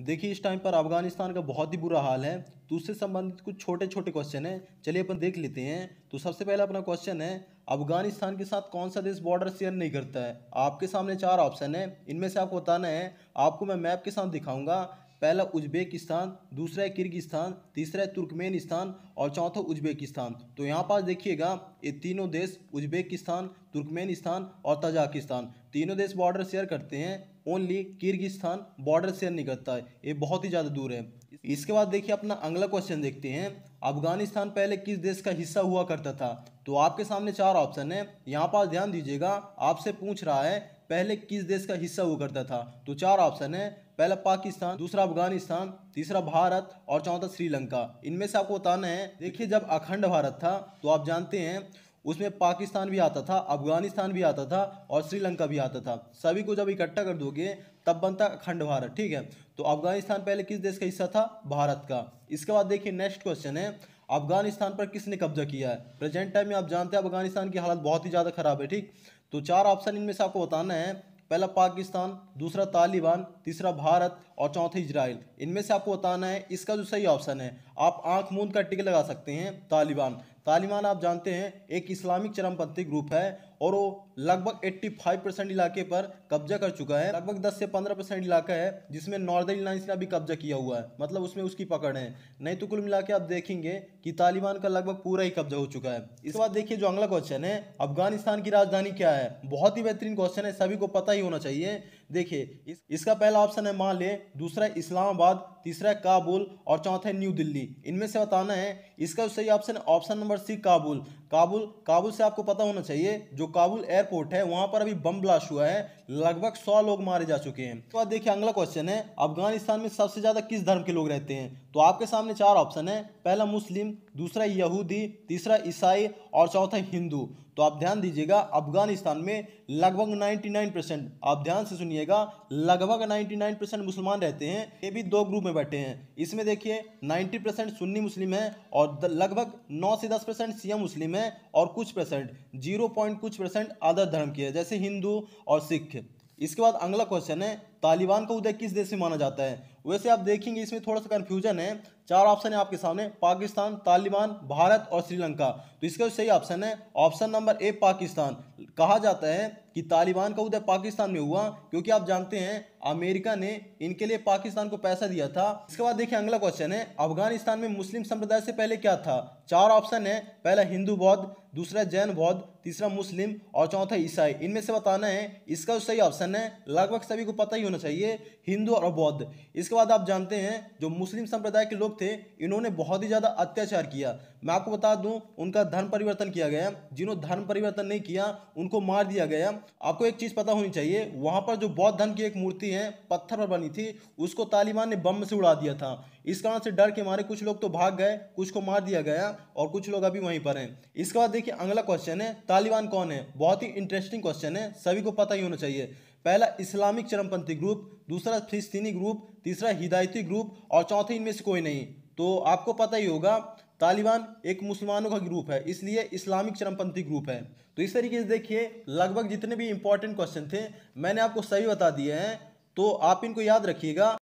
देखिए इस टाइम पर अफगानिस्तान का बहुत ही बुरा हाल है तो उससे संबंधित कुछ छोटे छोटे क्वेश्चन हैं चलिए अपन देख लेते हैं तो सबसे पहला अपना क्वेश्चन है अफगानिस्तान के साथ कौन सा देश बॉर्डर शेयर नहीं करता है आपके सामने चार ऑप्शन है इनमें से आपको बताना है आपको मैं मैप के साथ दिखाऊंगा पहला उज्बेकिस्तान दूसरा है किर्गिस्तान तीसरा है तुर्कमेनिस्तान और चौथा उज्बेकिस्तान तो यहाँ पास देखिएगा ये तीनों देश उज्बेकिस्तान तुर्कमेनिस्तान और तजाकिस्तान तीनों देश बॉर्डर शेयर करते हैं ओनली किर्गिस्तान बॉर्डर शेयर नहीं करता है ये बहुत ही ज़्यादा दूर है इसके बाद देखिए अपना अगला क्वेश्चन देखते हैं अफगानिस्तान पहले किस देश का हिस्सा हुआ करता था तो आपके सामने चार ऑप्शन है यहाँ पर ध्यान दीजिएगा आपसे पूछ रहा है पहले किस देश का हिस्सा हुआ करता था तो चार ऑप्शन है पहला पाकिस्तान दूसरा अफगानिस्तान तीसरा भारत और चौथा श्रीलंका इनमें से आपको बताना है देखिए जब अखंड भारत था तो आप जानते हैं उसमें पाकिस्तान भी आता था अफगानिस्तान भी आता था और श्रीलंका भी आता था सभी को जब इकट्ठा कर दोगे तब बनता अखंड भारत ठीक है तो अफगानिस्तान पहले किस देश का हिस्सा था भारत का इसके बाद देखिए नेक्स्ट क्वेश्चन है अफगानिस्तान पर किसने कब्जा किया है प्रेजेंट टाइम में आप जानते हैं अफगानिस्तान की हालत बहुत ही ज़्यादा खराब है ठीक तो चार ऑप्शन इनमें से आपको बताना है पहला पाकिस्तान दूसरा तालिबान तीसरा भारत और चौथा इजराइल इनमें से आपको बताना है इसका जो सही ऑप्शन है आप आंख मूंद का टिक लगा सकते हैं तालिबान तालिबान आप जानते हैं एक इस्लामिक चरमपंथी ग्रुप है और वो लगभग 85 परसेंट इलाके पर कब्जा कर चुका है लगभग 10 से 15 परसेंट इलाका है जिसमें नॉर्दर्न लाइन्स ने अभी कब्जा किया हुआ है मतलब उसमें उसकी पकड़ है नहीं तो कुल मिला के आप देखेंगे कि तालिबान का लगभग पूरा ही कब्जा हो चुका है इसके बाद देखिए जो अगला क्वेश्चन है अफगानिस्तान की राजधानी क्या है बहुत ही बेहतरीन क्वेश्चन है सभी को पता ही होना चाहिए देखिए इस, इसका पहला ऑप्शन है माले दूसरा इस्लामाबाद तीसरा काबुल और चौथा है न्यू दिल्ली इनमें से बताना है इसका सही ऑप्शन है option number C Kabul Kabul Kabul से आपको पता होना चाहिए जो काबुल एयरपोर्ट है वहां पर अभी बम ब्लास्ट हुआ है लगभग सौ लोग मारे जा चुके हैं तो देखिए अगला क्वेश्चन है अफगानिस्तान में सबसे ज़्यादा किस धर्म के लोग रहते हैं तो आपके सामने चार ऑप्शन है पहला मुस्लिम दूसरा यहूदी तीसरा ईसाई और चौथा हिंदू तो आप ध्यान दीजिएगा अफगानिस्तान में लगभग 99 परसेंट आप ध्यान से सुनिएगा लगभग 99 परसेंट मुसलमान रहते हैं ये भी दो ग्रुप में बैठे हैं इसमें देखिए 90 परसेंट सुन्नी मुस्लिम है और लगभग 9 से 10 परसेंट सिया मुस्लिम है हैं और कुछ परसेंट जीरो पॉइंट कुछ परसेंट अदर धर्म की है जैसे हिंदू और सिख इसके बाद अगला क्वेश्चन है तालिबान का उदय किस देश में माना जाता है वैसे आप देखेंगे इसमें थोड़ा सा कन्फ्यूजन है चार ऑप्शन है आपके सामने पाकिस्तान तालिबान भारत और श्रीलंका तो इसका सही ऑप्शन है ऑप्शन नंबर ए पाकिस्तान कहा जाता है कि तालिबान का उदय पाकिस्तान में हुआ क्योंकि आप जानते हैं अमेरिका ने इनके लिए पाकिस्तान को पैसा दिया था इसके बाद देखिए अगला क्वेश्चन है अफगानिस्तान में मुस्लिम संप्रदाय से पहले क्या था चार ऑप्शन है पहला हिंदू बौद्ध दूसरा जैन बौद्ध तीसरा मुस्लिम और चौथा ईसाई इनमें से बताना है इसका सही ऑप्शन है लगभग सभी को पता ही होना चाहिए हिंदू और बौद्ध इसके बाद आप जानते हैं जो मुस्लिम संप्रदाय के लोग थे इन्होंने बहुत ही ज़्यादा अत्याचार किया मैं आपको बता दूं उनका धर्म परिवर्तन किया गया जिन्होंने धर्म परिवर्तन नहीं किया उनको मार दिया गया आपको एक चीज़ पता होनी चाहिए वहाँ पर जो बौद्ध धर्म की एक मूर्ति है पत्थर पर बनी थी उसको तालिबान ने बम से उड़ा दिया था इस कारण से डर के मारे कुछ लोग तो भाग गए कुछ को मार दिया गया और कुछ लोग अभी वहीं पर हैं इसके बाद देखिए अगला क्वेश्चन है तालिबान कौन है बहुत ही इंटरेस्टिंग क्वेश्चन है सभी को पता ही होना चाहिए पहला इस्लामिक चरमपंथी ग्रुप दूसरा फिलिस्तीनी ग्रुप तीसरा हिदायती ग्रुप और चौथे इनमें से कोई नहीं तो आपको पता ही होगा तालिबान एक मुसलमानों का ग्रुप है इसलिए इस्लामिक चरमपंथी ग्रुप है तो इस तरीके से देखिए लगभग जितने भी इंपॉर्टेंट क्वेश्चन थे मैंने आपको सही बता दिए हैं तो आप इनको याद रखिएगा